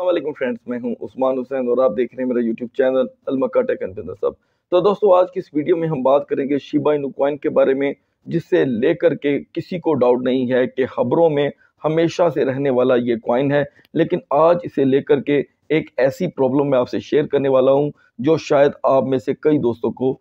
Aslam friends मैं हूं उस्मान हुसैन और आप देख रहे हैं मेरा YouTube channel Almakka tech and business अब तो दोस्तों आज की इस वीडियो में हम बात करेंगे शिबा इनू कॉइन के बारे में जिससे लेकर के किसी को डाउट नहीं है कि खबरों में हमेशा से रहने वाला ये कॉइन है लेकिन आज इसे लेकर के एक ऐसी प्रॉब्लम मैं आपसे शेयर करने वाला हूँ जो शायद आप में से कई दोस्तों को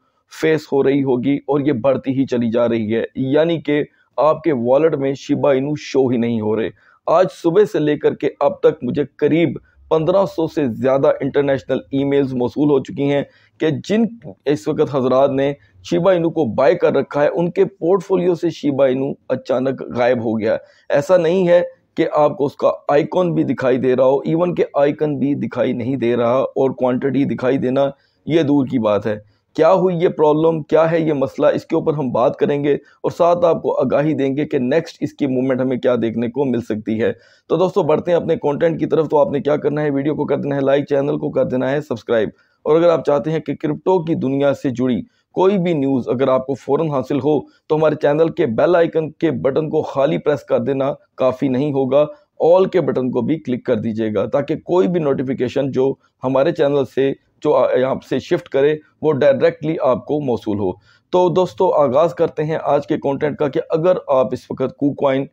फेस हो रही होगी और ये बढ़ती ही चली जा रही है यानी कि आपके वॉलेट में शिबा इनू शो ही नहीं हो रहे आज सुबह से लेकर के अब तक मुझे करीब 1500 से ज़्यादा इंटरनेशनल ईमेल्स मौसू हो चुकी हैं कि जिन इस वक्त हजरात ने शिबा इनू को बाय कर रखा है उनके पोर्टफोलियो से शिबा इनू अचानक गायब हो गया है ऐसा नहीं है कि आपको उसका आइकॉन भी दिखाई दे रहा हो इवन के आइकन भी दिखाई नहीं दे रहा और क्वांटिटी दिखाई देना ये दूर की बात है क्या हुई ये प्रॉब्लम क्या है ये मसला इसके ऊपर हम बात करेंगे और साथ आपको आगाही देंगे कि नेक्स्ट इसकी मूवमेंट हमें क्या देखने को मिल सकती है तो दोस्तों बढ़ते हैं अपने कंटेंट की तरफ तो आपने क्या करना है वीडियो को कर देना है लाइक चैनल को कर देना है सब्सक्राइब और अगर आप चाहते हैं कि क्रिप्टो की दुनिया से जुड़ी कोई भी न्यूज़ अगर आपको फ़ौरन हासिल हो तो हमारे चैनल के बेल आइकन के बटन को खाली प्रेस कर देना काफ़ी नहीं होगा ऑल के बटन को भी क्लिक कर दीजिएगा ताकि कोई भी नोटिफिकेशन जो हमारे चैनल से जो यहाँ से शिफ्ट करे वो डायरेक्टली आपको मौसू हो तो दोस्तों आगाज़ करते हैं आज के कंटेंट का कि अगर आप इस वक्त कोकवाइन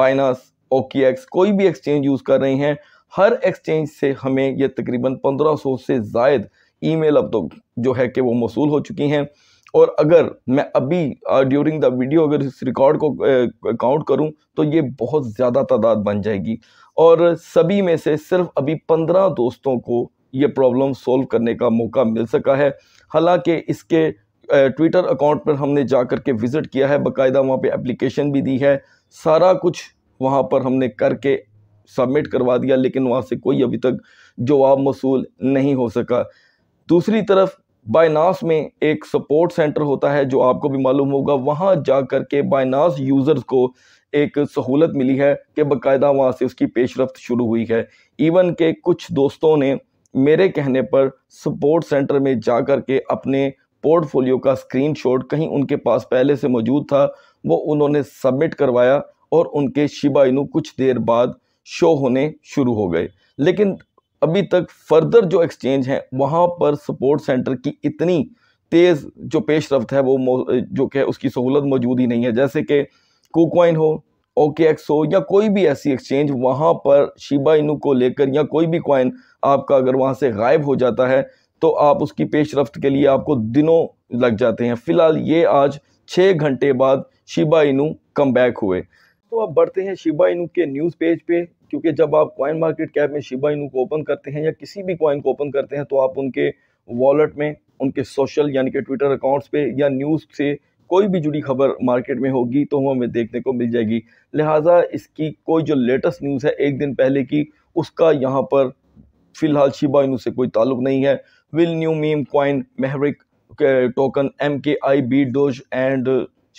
बाइनास ओकी कोई भी एक्सचेंज यूज़ कर रहे हैं हर एक्सचेंज से हमें ये तकरीबन 1500 से जायद ईमेल अब तो जो है कि वो मौसू हो चुकी हैं और अगर मैं अभी ड्यूरिंग द वीडियो अगर इस रिकॉर्ड को काउंट करूं तो ये बहुत ज़्यादा तादाद बन जाएगी और सभी में से सिर्फ अभी पंद्रह दोस्तों को ये प्रॉब्लम सॉल्व करने का मौका मिल सका है हालांकि इसके ट्विटर अकाउंट पर हमने जा कर के विज़िट किया है बाकायदा वहाँ पे एप्लीकेशन भी दी है सारा कुछ वहाँ पर हमने करके सबमिट करवा दिया लेकिन वहाँ से कोई अभी तक जवाब मसूल नहीं हो सका दूसरी तरफ बाइनास में एक सपोर्ट सेंटर होता है जो आपको भी मालूम होगा वहाँ जा कर के बाइनास यूज़र्स को एक सहूलत मिली है कि बाकायदा वहाँ से उसकी पेशरफ शुरू हुई है इवन के कुछ दोस्तों ने मेरे कहने पर सपोर्ट सेंटर में जा कर के अपने पोर्टफोलियो का स्क्रीनशॉट कहीं उनके पास पहले से मौजूद था वो उन्होंने सबमिट करवाया और उनके शिबा इनू कुछ देर बाद शो होने शुरू हो गए लेकिन अभी तक फर्दर जो एक्सचेंज हैं वहाँ पर सपोर्ट सेंटर की इतनी तेज़ जो पेश रफ्त है वो जो कि उसकी सहूलत मौजूद ही नहीं है जैसे कि कोकवाइन हो ओके एक्स हो या कोई भी ऐसी एक्सचेंज वहाँ पर शिबा इनू को लेकर या कोई भी कॉइन आपका अगर वहाँ से गायब हो जाता है तो आप उसकी पेशरफ्त के लिए आपको दिनों लग जाते हैं फिलहाल ये आज छः घंटे बाद शिबा इनू कम बैक हुए तो आप बढ़ते हैं शिबा इनू के न्यूज़ पेज पे क्योंकि जब आप कॉइन मार्केट कैप में शिबा इनू को ओपन करते हैं या किसी भी कॉइन को ओपन करते हैं तो आप उनके वॉलेट में उनके सोशल यानी कि ट्विटर अकाउंट्स पे या न्यूज़ से कोई भी जुड़ी खबर मार्केट में होगी तो हमें देखने को मिल जाएगी लिहाजा इसकी कोई जो लेटेस्ट न्यूज़ है एक दिन पहले की उसका यहाँ पर फ़िलहाल शिबा इनू से कोई ताल्लुक नहीं है विल न्यू मीम कॉइन मेहरिक टोकन एम के I B doge and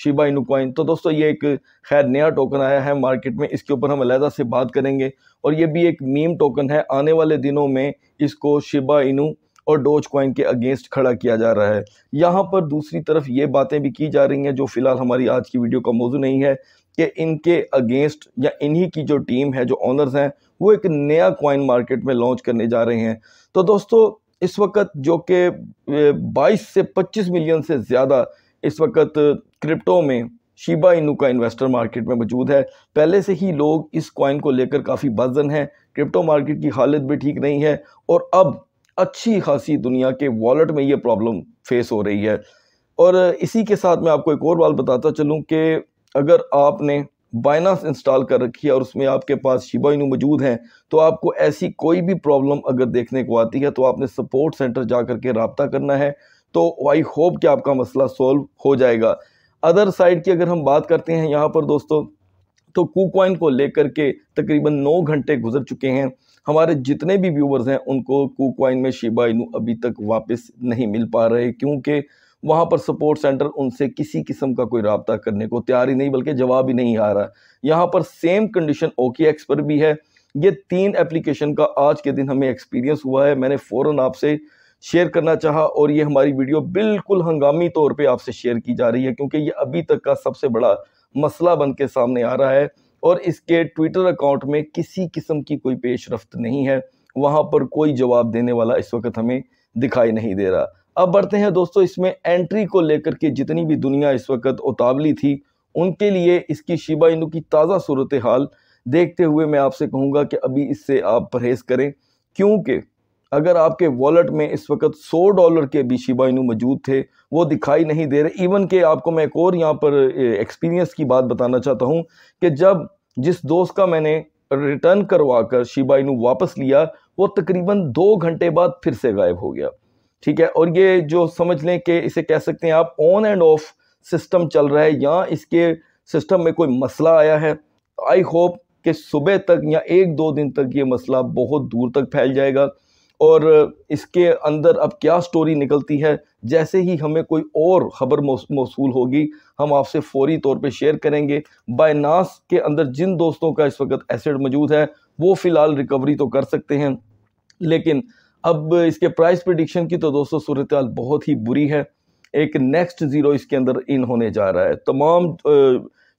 Shiba Inu coin तो दोस्तों ये एक खैर नया टोकन आया है मार्केट में इसके ऊपर हम अलहदा से बात करेंगे और ये भी एक मीम टोकन है आने वाले दिनों में इसको शिबा इनू और डोज क्वाइन के अगेंस्ट खड़ा किया जा रहा है यहाँ पर दूसरी तरफ ये बातें भी की जा रही हैं जो फ़िलहाल हमारी आज की वीडियो का मौजू नहीं है कि इनके अगेंस्ट या इन्हीं की जो टीम है जो ऑनर्स हैं वो एक नया कॉइन मार्केट में लॉन्च करने जा रहे हैं तो दोस्तों इस वक्त जो कि 22 से 25 मिलियन से ज़्यादा इस वक्त क्रिप्टो में शिबा इनू का इन्वेस्टर मार्केट में मौजूद है पहले से ही लोग इस कॉइन को लेकर काफ़ी बजन हैं क्रिप्टो मार्केट की हालत भी ठीक नहीं है और अब अच्छी खासी दुनिया के वॉलेट में ये प्रॉब्लम फेस हो रही है और इसी के साथ मैं आपको एक और बात बताता चलूँ कि अगर आपने बाइनास इंस्टॉल कर रखी है और उसमें आपके पास शिबा इनू मौजूद हैं तो आपको ऐसी कोई भी प्रॉब्लम अगर देखने को आती है तो आपने सपोर्ट सेंटर जा कर के रबता करना है तो आई होप कि आपका मसला सॉल्व हो जाएगा अदर साइड की अगर हम बात करते हैं यहाँ पर दोस्तों तो कुकवाइन को लेकर के तकरीबन नौ घंटे गुजर चुके हैं हमारे जितने भी व्यूवर्स हैं उनको कुकवाइन में शिबा इनू अभी तक वापस नहीं मिल पा रहे क्योंकि वहाँ पर सपोर्ट सेंटर उनसे किसी किस्म का कोई रबता करने को तैयार ही नहीं बल्कि जवाब ही नहीं आ रहा यहाँ पर सेम कंडीशन ओके एक्स पर भी है ये तीन एप्लीकेशन का आज के दिन हमें एक्सपीरियंस हुआ है मैंने फ़ौर आपसे शेयर करना चाहा और ये हमारी वीडियो बिल्कुल हंगामी तौर पे आपसे शेयर की जा रही है क्योंकि ये अभी तक का सबसे बड़ा मसला बन के सामने आ रहा है और इसके ट्विटर अकाउंट में किसी किस्म की कोई पेशरफ्त नहीं है वहाँ पर कोई जवाब देने वाला इस वक्त हमें दिखाई नहीं दे रहा अब बढ़ते हैं दोस्तों इसमें एंट्री को लेकर के जितनी भी दुनिया इस वक्त उतावली थी उनके लिए इसकी शिबा इनू की ताज़ा सूरत हाल देखते हुए मैं आपसे कहूँगा कि अभी इससे आप परहेज़ करें क्योंकि अगर आपके वॉलेट में इस वक्त सौ डॉलर के भी शिबा इनू मौजूद थे वो दिखाई नहीं दे रहे इवन के आपको मैं एक और यहाँ पर एक्सपीरियंस की बात बताना चाहता हूँ कि जब जिस दोस्त का मैंने रिटर्न करवा कर शिबा इनू वापस लिया वो तकरीबन दो घंटे बाद फिर से गायब हो गया ठीक है और ये जो समझ लें कि इसे कह सकते हैं आप ऑन एंड ऑफ सिस्टम चल रहा है या इसके सिस्टम में कोई मसला आया है आई होप कि सुबह तक या एक दो दिन तक ये मसला बहुत दूर तक फैल जाएगा और इसके अंदर अब क्या स्टोरी निकलती है जैसे ही हमें कोई और ख़बर मौसू होगी हम आपसे फौरी तौर पे शेयर करेंगे बायनास के अंदर जिन दोस्तों का इस वक्त एसिड मौजूद है वो फ़िलहाल रिकवरी तो कर सकते हैं लेकिन अब इसके प्राइस प्रडिक्शन की तो दोस्तों सूरत बहुत ही बुरी है एक नेक्स्ट ज़ीरो इसके अंदर इन होने जा रहा है तमाम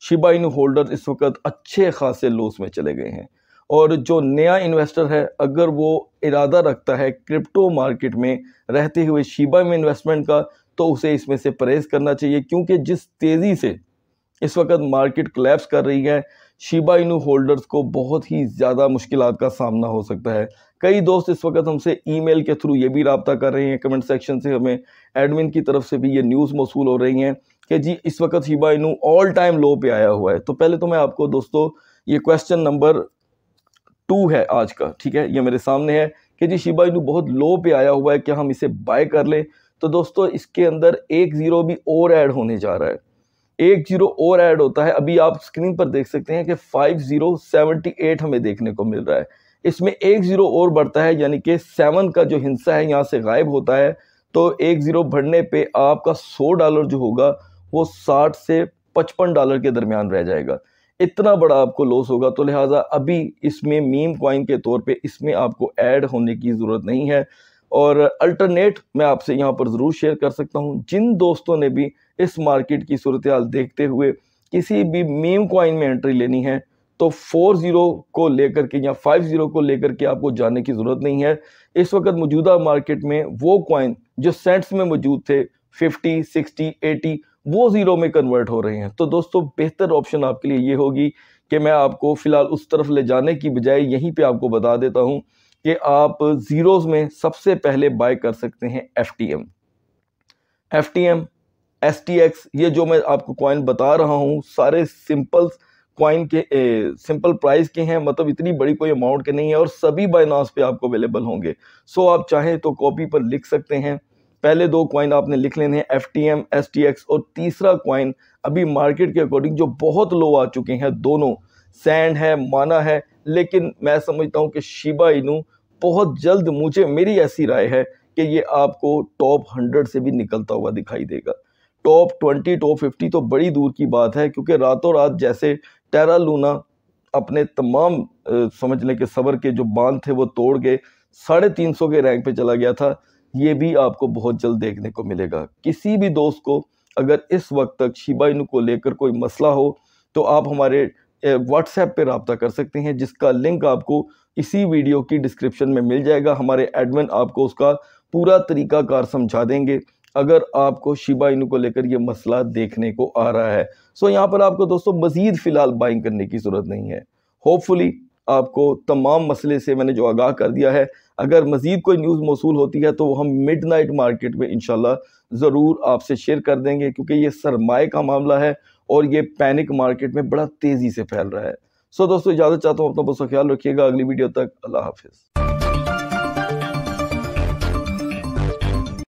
शिबाइन होल्डर इस वक्त अच्छे खासे लोस में चले गए हैं और जो नया इन्वेस्टर है अगर वो इरादा रखता है क्रिप्टो मार्केट में रहते हुए शीबा में इन्वेस्टमेंट का तो उसे इसमें से परहेज करना चाहिए क्योंकि जिस तेज़ी से इस वक्त मार्केट क्लैप्स कर रही है शिबा इनू होल्डर्स को बहुत ही ज़्यादा मुश्किल का सामना हो सकता है कई दोस्त इस वक्त हमसे ईमेल के थ्रू ये भी रबता कर रहे हैं कमेंट सेक्शन से हमें एडमिन की तरफ से भी ये न्यूज़ मौसू हो रही हैं कि जी इस वक्त शिबा इनू ऑल टाइम लो पे आया हुआ है तो पहले तो मैं आपको दोस्तों ये क्वेश्चन नंबर टू है आज का ठीक है ये मेरे सामने है कि जी शिबा इनू बहुत लो पे आया हुआ है कि हम इसे बाय कर लें तो दोस्तों इसके अंदर एक ज़ीरो भी और ऐड होने जा रहा है एक जीरो और ऐड होता है अभी आप स्क्रीन पर देख सकते हैं कि फाइव जीरो सेवनटी एट हमें देखने को मिल रहा है इसमें एक ज़ीरो और बढ़ता है यानी कि सेवन का जो हिस्सा है यहाँ से गायब होता है तो एक ज़ीरो बढ़ने पर आपका सौ डॉलर जो होगा वो साठ से पचपन डॉलर के दरमियान रह जाएगा इतना बड़ा आपको लॉस होगा तो लिहाजा अभी इसमें मीम कॉइन के तौर पे इसमें आपको ऐड होने की ज़रूरत नहीं है और अल्टरनेट मैं आपसे यहाँ पर ज़रूर शेयर कर सकता हूँ जिन दोस्तों ने भी इस मार्केट की सूरत हाल देखते हुए किसी भी मीम कॉइन में एंट्री लेनी है तो फोर ज़ीरो को लेकर के या फाइव ज़ीरो को लेकर के आपको जाने की ज़रूरत नहीं है इस वक्त मौजूदा मार्केट में वो कॉइन जो सेंट्स में मौजूद थे फिफ्टी सिक्सटी एटी वो ज़ीरो में कन्वर्ट हो रहे हैं तो दोस्तों बेहतर ऑप्शन आपके लिए ये होगी कि मैं आपको फ़िलहाल उस तरफ ले जाने की बजाय यहीं पे आपको बता देता हूँ कि आप ज़ीरोज़ में सबसे पहले बाय कर सकते हैं F T M F T M S T X ये जो मैं आपको कॉइन बता रहा हूँ सारे सिंपल कॉइन के ए, सिंपल प्राइस के हैं मतलब इतनी बड़ी कोई अमाउंट के नहीं है और सभी बाइनास पे आपको अवेलेबल होंगे सो आप चाहें तो कॉपी पर लिख सकते हैं पहले दो क्वाइन आपने लिख लेने हैं F T M S T X और तीसरा क्वाइन अभी मार्केट के अकॉर्डिंग जो बहुत लो आ चुके हैं दोनों सैंड है माना है लेकिन मैं समझता हूँ कि शिबा इनू बहुत जल्द मुझे मेरी ऐसी राय है कि ये आपको टॉप हंड्रेड से भी निकलता हुआ दिखाई देगा टॉप ट्वेंटी टॉप फिफ्टी तो बड़ी दूर की बात है क्योंकि रातों रात जैसे टेरा लूना अपने तमाम समझने के सबर के जो बांध थे वो तोड़ के साढ़े तीन सौ के रैंक पे चला गया था ये भी आपको बहुत जल्द देखने को मिलेगा किसी भी दोस्त को अगर इस वक्त तक शिबा इनू को लेकर कोई मसला हो तो आप हमारे व्हाट्सएप पर रबता कर सकते हैं जिसका लिंक आपको इसी वीडियो की डिस्क्रिप्शन में मिल जाएगा हमारे एडमिन आपको उसका पूरा तरीकाकार समझा देंगे अगर आपको शिबा इनू को लेकर यह मसला देखने को आ रहा है सो यहाँ पर आपको दोस्तों मज़ीद फ़िलहाल बाइंग करने की ज़रूरत नहीं है होपफुली आपको तमाम मसले से मैंने जो आगाह कर दिया है अगर मज़ीद कोई न्यूज़ मौसू होती है तो हम मिड नाइट मार्केट में इन ज़रूर आपसे शेयर कर देंगे क्योंकि ये सरमाए का मामला है और ये पैनिक मार्केट में बड़ा तेज़ी से फैल रहा है सो दोस्तों इजाज़त चाहता हूँ अपना बहुत ख्याल रखिएगा अगली वीडियो तक अल्लाह हाफिज़